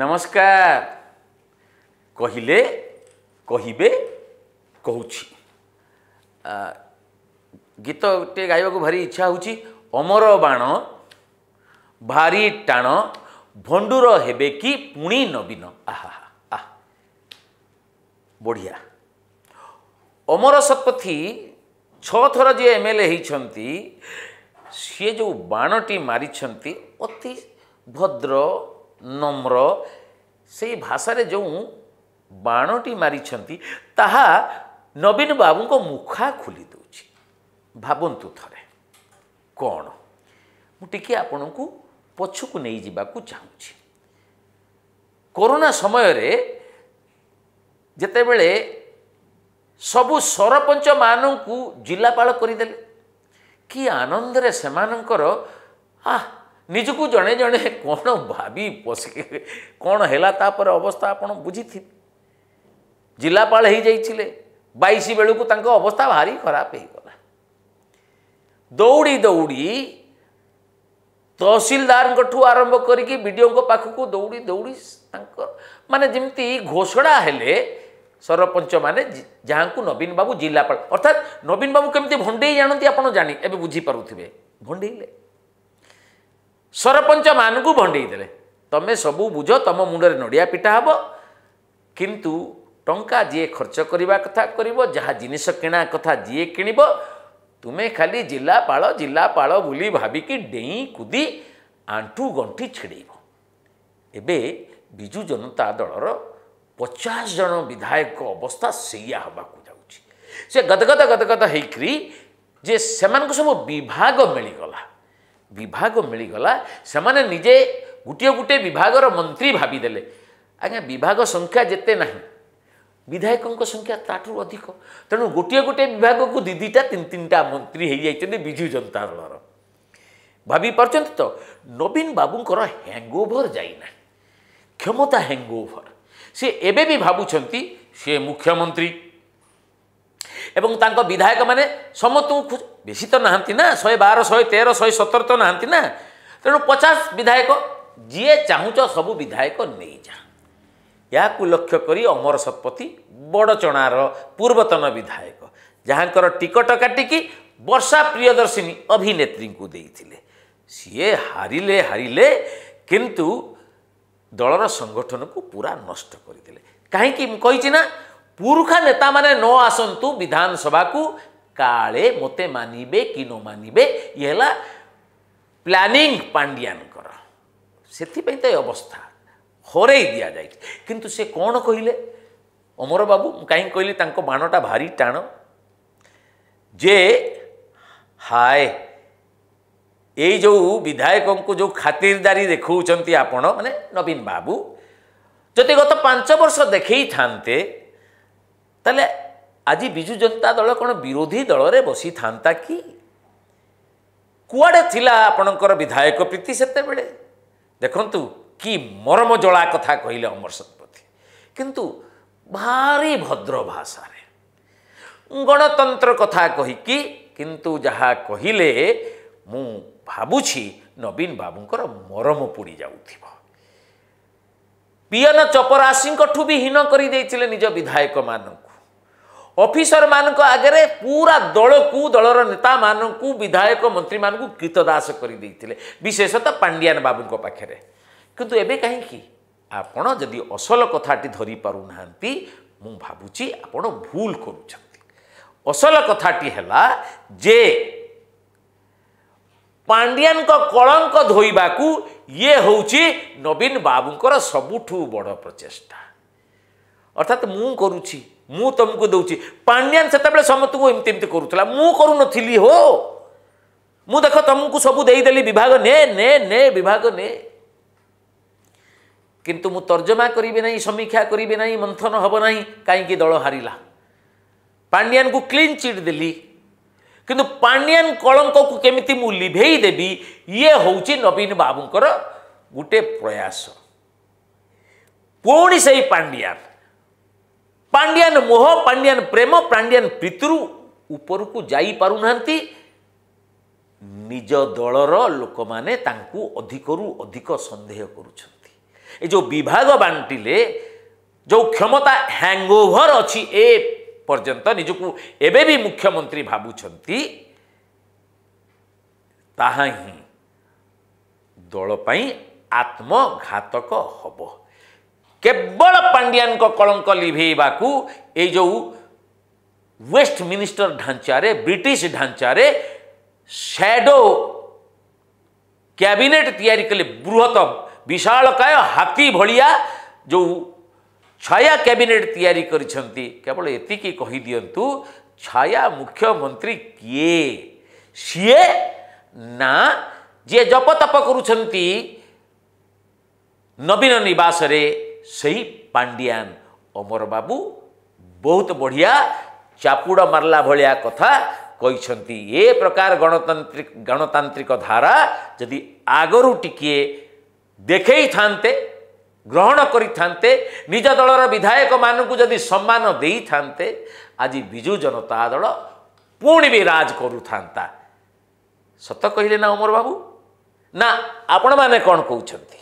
ନମସ୍କାର କହିଲେ କହିବେ କହୁଛି ଗୀତ ଟିକେ ଗାଇବାକୁ ଭାରି ଇଚ୍ଛା ହେଉଛି ଅମର ବାଣ ଭାରି ଟାଣ ଭଣ୍ଡୁର ହେବେ କି ପୁଣି ନବୀନ ଆହା ଆହ ବଢ଼ିଆ ଅମର ଶତପଥୀ ଛଅ ଥର ଯିଏ ଏମ୍ ଏଲ୍ ଏ ହେଇଛନ୍ତି ସିଏ ଯେଉଁ ବାଣଟି ମାରିଛନ୍ତି ଅତି ଭଦ୍ର ନମ୍ର ସେଇ ଭାଷାରେ ଯେଉଁ ବାଣଟି ମାରିଛନ୍ତି ତାହା ନବୀନ ବାବୁଙ୍କ ମୁଖା ଖୋଲି ଦେଉଛି ଭାବନ୍ତୁ ଥରେ କ'ଣ ମୁଁ ଟିକିଏ ଆପଣଙ୍କୁ ପଛକୁ ନେଇଯିବାକୁ ଚାହୁଁଛି କରୋନା ସମୟରେ ଯେତେବେଳେ ସବୁ ସରପଞ୍ଚମାନଙ୍କୁ ଜିଲ୍ଲାପାଳ କରିଦେଲେ କି ଆନନ୍ଦରେ ସେମାନଙ୍କର ଆହ निजक जड़े जड़े कौन भाव पश कौन है अवस्था आप बुझी जिलापाल बैश बेलू अवस्था भारी खराब हो दौड़ी दौड़ी तहसिलदार आरंभ करो पाखक दौड़ी दौड़ी मानने जमी घोषणा हेले सरपंच मैंने जहाँ को नवीन बाबू जिलापा अर्थात नवीन बाबू केमी भंडे जानती आप जानी एवं बुझीपे भंडेले ସରପଞ୍ଚ ମାନଙ୍କୁ ଭଣ୍ଡେଇ ଦେଲେ ତମେ ସବୁ ବୁଝ ତମ ମୁଣ୍ଡରେ ନଡ଼ିଆ ପିଟା ହେବ କିନ୍ତୁ ଟଙ୍କା ଯିଏ ଖର୍ଚ୍ଚ କରିବା କଥା କରିବ ଯାହା ଜିନିଷ କିଣା କଥା ଯିଏ କିଣିବ ତୁମେ ଖାଲି ଜିଲ୍ଲାପାଳ ଜିଲ୍ଲାପାଳ ବୋଲି ଭାବିକି ଡେଇଁ କୁଦି ଆଣ୍ଠୁ ଗଣ୍ଠି ଛିଡ଼େଇବ ଏବେ ବିଜୁ ଜନତା ଦଳର ପଚାଶ ଜଣ ବିଧାୟକ ଅବସ୍ଥା ସେଇଆ ହେବାକୁ ଯାଉଛି ସେ ଗଦଗଦ ଗଦଗଦ ହେଇକରି ଯେ ସେମାନଙ୍କୁ ସବୁ ବିଭାଗ ମିଳିଗଲା ବିଭାଗ ମିଳିଗଲା ସେମାନେ ନିଜେ ଗୋଟିଏ ଗୋଟିଏ ବିଭାଗର ମନ୍ତ୍ରୀ ଭାବିଦେଲେ ଆଜ୍ଞା ବିଭାଗ ସଂଖ୍ୟା ଯେତେ ନାହିଁ ବିଧାୟକଙ୍କ ସଂଖ୍ୟା ତାଠାରୁ ଅଧିକ ତେଣୁ ଗୋଟିଏ ଗୋଟିଏ ବିଭାଗକୁ ଦୁଇ ଦୁଇଟା ତିନି ତିନିଟା ମନ୍ତ୍ରୀ ହୋଇଯାଇଛନ୍ତି ବିଜୁ ଜନତା ଦଳର ଭାବିପାରୁଛନ୍ତି ତ ନବୀନ ବାବୁଙ୍କର ହ୍ୟାଙ୍ଗଓଭର ଯାଇନାହିଁ କ୍ଷମତା ହ୍ୟାଙ୍ଗଓଭର ସେ ଏବେ ବି ଭାବୁଛନ୍ତି ସେ ମୁଖ୍ୟମନ୍ତ୍ରୀ ଏବଂ ତାଙ୍କ ବିଧାୟକମାନେ ସମସ୍ତଙ୍କୁ ଖୋଜ ବେଶୀ ତ ନାହାନ୍ତି ନା ଶହେ ବାର ଶହେ ତେର ଶହେ ସତର ତ ନାହାନ୍ତି ନା ତେଣୁ ପଚାଶ ବିଧାୟକ ଯିଏ ଚାହୁଁଛ ସବୁ ବିଧାୟକ ନେଇଯା ଏହାକୁ ଲକ୍ଷ୍ୟ କରି ଅମର ଶତପଥି ବଡ଼ଚଣାର ପୂର୍ବତନ ବିଧାୟକ ଯାହାଙ୍କର ଟିକଟ କାଟିକି ବର୍ଷା ପ୍ରିୟଦର୍ଶିନୀ ଅଭିନେତ୍ରୀଙ୍କୁ ଦେଇଥିଲେ ସିଏ ହାରିଲେ ହାରିଲେ କିନ୍ତୁ ଦଳର ସଂଗଠନକୁ ପୁରା ନଷ୍ଟ କରିଦେଲେ କାହିଁକି ମୁଁ କହିଛି ନା ପୁରୁଖା ନେତାମାନେ ନ ଆସନ୍ତୁ ବିଧାନସଭାକୁ କାଳେ ମୋତେ ମାନିବେ କି ନ ମାନିବେ ଇଏ ହେଲା ପ୍ଲାନିଂ ପାଣ୍ଡିଆନଙ୍କର ସେଥିପାଇଁ ତ ଏ ଅବସ୍ଥା ହରେଇ ଦିଆଯାଇଛି କିନ୍ତୁ ସେ କ'ଣ କହିଲେ ଅମର ବାବୁ ମୁଁ କାହିଁକି କହିଲି ତାଙ୍କ ବାଣଟା ଭାରି ଟାଣ ଯେ ହାଏ ଏଇ ଯେଉଁ ବିଧାୟକଙ୍କୁ ଯେଉଁ ଖାତିରଦାରୀ ଦେଖାଉଛନ୍ତି ଆପଣ ମାନେ ନବୀନ ବାବୁ ଯଦି ଗତ ପାଞ୍ଚ ବର୍ଷ ଦେଖେଇଥାନ୍ତେ ତାହେଲେ ଆଜି ବିଜୁ ଜନତା ଦଳ କ'ଣ ବିରୋଧୀ ଦଳରେ ବସିଥାନ୍ତା କି କୁଆଡ଼େ ଥିଲା ଆପଣଙ୍କର ବିଧାୟକ ପ୍ରୀତି ସେତେବେଳେ ଦେଖନ୍ତୁ କି ମରମ ଜଳା କଥା କହିଲେ ଅମର ଶତପଥି କିନ୍ତୁ ଭାରି ଭଦ୍ର ଭାଷାରେ ଗଣତନ୍ତ୍ର କଥା କହିକି କିନ୍ତୁ ଯାହା କହିଲେ ମୁଁ ଭାବୁଛି ନବୀନ ବାବୁଙ୍କର ମରମ ପୋଡ଼ି ଯାଉଥିବ ପିଅନ ଚପରାଶିଙ୍କଠୁ ବି ହୀନ କରିଦେଇଥିଲେ ନିଜ ବିଧାୟକମାନଙ୍କୁ ଅଫିସର ମାନଙ୍କ ଆଗରେ ପୁରା ଦଳକୁ ଦଳର ନେତାମାନଙ୍କୁ ବିଧାୟକ ମନ୍ତ୍ରୀମାନଙ୍କୁ କୀତଦାସ କରିଦେଇଥିଲେ ବିଶେଷତଃ ପାଣ୍ଡିଆନ ବାବୁଙ୍କ ପାଖରେ କିନ୍ତୁ ଏବେ କାହିଁକି ଆପଣ ଯଦି ଅସଲ କଥାଟି ଧରିପାରୁନାହାନ୍ତି ମୁଁ ଭାବୁଛି ଆପଣ ଭୁଲ କରୁଛନ୍ତି ଅସଲ କଥାଟି ହେଲା ଯେ ପାଣ୍ଡିଆନଙ୍କ କଳଙ୍କ ଧୋଇବାକୁ ଇଏ ହେଉଛି ନବୀନ ବାବୁଙ୍କର ସବୁଠୁ ବଡ଼ ପ୍ରଚେଷ୍ଟା ଅର୍ଥାତ୍ ମୁଁ କରୁଛି ମୁଁ ତୁମକୁ ଦେଉଛି ପାଣ୍ଡିଆନ ସେତେବେଳେ ସମସ୍ତଙ୍କୁ ଏମିତି ଏମିତି କରୁଥିଲା ମୁଁ କରୁନଥିଲି ହୋ ମୁଁ ଦେଖ ତୁମକୁ ସବୁ ଦେଇଦେଲି ବିଭାଗ ନେ ନେ ନେ ବିଭାଗ ନେ କିନ୍ତୁ ମୁଁ ତର୍ଜମା କରିବି ନାହିଁ ସମୀକ୍ଷା କରିବି ନାହିଁ ମନ୍ଥନ ହେବ ନାହିଁ କାହିଁକି ଦଳ ହାରିଲା ପାଣ୍ଡିଆନକୁ କ୍ଲିନ୍ ଚିଟ୍ ଦେଲି କିନ୍ତୁ ପାଣ୍ଡିଆନ କଳଙ୍କକୁ କେମିତି ମୁଁ ଲିଭେଇ ଦେବି ଇଏ ହେଉଛି ନବୀନ ବାବୁଙ୍କର ଗୋଟେ ପ୍ରୟାସ ପୁଣି ସେଇ ପାଣ୍ଡିଆନ ପାଣ୍ଡିଆନ ମୋହ ପାଣ୍ଡିଆନ ପ୍ରେମ ପାଣ୍ଡିଆନ ପ୍ରୀତିରୁ ଉପରକୁ ଯାଇପାରୁନାହାନ୍ତି ନିଜ ଦଳର ଲୋକମାନେ ତାଙ୍କୁ ଅଧିକରୁ ଅଧିକ ସନ୍ଦେହ କରୁଛନ୍ତି ଏ ଯେଉଁ ବିଭାଗ ବାଣ୍ଟିଲେ ଯେଉଁ କ୍ଷମତା ହ୍ୟାଙ୍ଗଓଭର ଅଛି ଏ ପର୍ଯ୍ୟନ୍ତ ନିଜକୁ ଏବେ ବି ମୁଖ୍ୟମନ୍ତ୍ରୀ ଭାବୁଛନ୍ତି ତାହା ହିଁ ଦଳ ପାଇଁ ଆତ୍ମଘାତକ ହେବ केवल पांडियान कलंक लिभेवाक जो वेस्ट मिनिस्टर ढांचारे ब्रिटिश ढांचारे शैडो कैबिनेट या बृहत विशालकाय हाथी भलिया जो छाया कैबिनेट तैयारी केवल की कही दिंतु छाया मुख्यमंत्री किए सीए ना जी जपतप करवीन नवास ସେହି ପାଣ୍ଡିଆନ ଅମର ବାବୁ ବହୁତ ବଢ଼ିଆ ଚାପୁଡ଼ ମାରିଲା ଭଳିଆ କଥା କହିଛନ୍ତି ଏ ପ୍ରକାର ଗଣତାନ୍ତ୍ରିକ ଗଣତାନ୍ତ୍ରିକ ଧାରା ଯଦି ଆଗରୁ ଟିକିଏ ଦେଖେଇଥାନ୍ତେ ଗ୍ରହଣ କରିଥାନ୍ତେ ନିଜ ଦଳର ବିଧାୟକମାନଙ୍କୁ ଯଦି ସମ୍ମାନ ଦେଇଥାନ୍ତେ ଆଜି ବିଜୁ ଜନତା ଦଳ ପୁଣି ବି ରାଜ କରୁଥାନ୍ତା ସତ କହିଲେ ନା ଅମର ବାବୁ ନା ଆପଣମାନେ କ'ଣ କହୁଛନ୍ତି